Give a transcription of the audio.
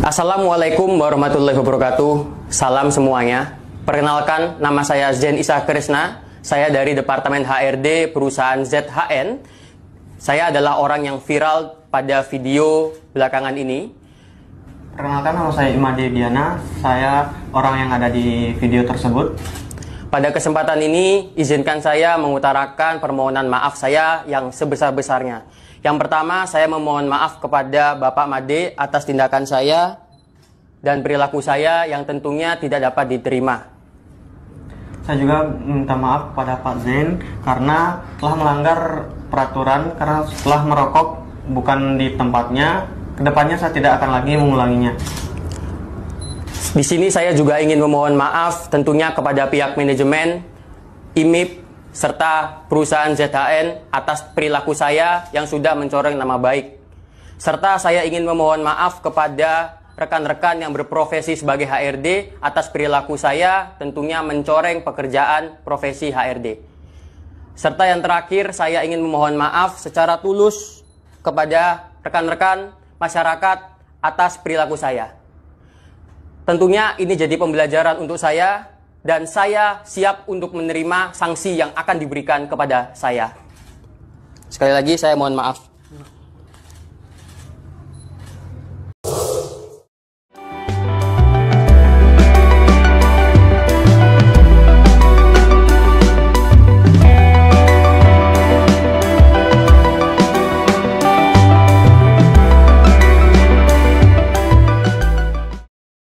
Assalamualaikum warahmatullahi wabarakatuh. Salam semuanya. Perkenalkan, nama saya Zen Isa Krishna. Saya dari Departemen HRD perusahaan ZHN. Saya adalah orang yang viral pada video belakangan ini. Perkenalkan, nama saya Imadi Diana. Saya orang yang ada di video tersebut. Pada kesempatan ini, izinkan saya mengutarakan permohonan maaf saya yang sebesar-besarnya. Yang pertama, saya memohon maaf kepada Bapak Made atas tindakan saya dan perilaku saya yang tentunya tidak dapat diterima. Saya juga minta maaf kepada Pak Zain karena telah melanggar peraturan karena setelah merokok bukan di tempatnya. Kedepannya saya tidak akan lagi mengulanginya. Di sini saya juga ingin memohon maaf tentunya kepada pihak manajemen, IMIP, serta perusahaan ZHN atas perilaku saya yang sudah mencoreng nama baik. Serta saya ingin memohon maaf kepada rekan-rekan yang berprofesi sebagai HRD atas perilaku saya tentunya mencoreng pekerjaan profesi HRD. Serta yang terakhir saya ingin memohon maaf secara tulus kepada rekan-rekan masyarakat atas perilaku saya. Tentunya ini jadi pembelajaran untuk saya dan saya siap untuk menerima sanksi yang akan diberikan kepada saya. Sekali lagi saya mohon maaf.